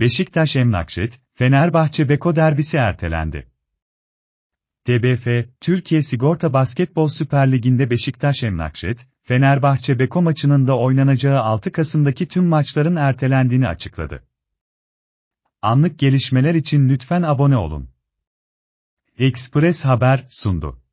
Beşiktaş Emlakşet, Fenerbahçe Beko derbisi ertelendi. TBF, Türkiye Sigorta Basketbol Süper Ligi'nde Beşiktaş Emlakşet, Fenerbahçe Beko maçının da oynanacağı 6 Kasım'daki tüm maçların ertelendiğini açıkladı. Anlık gelişmeler için lütfen abone olun. Express Haber sundu.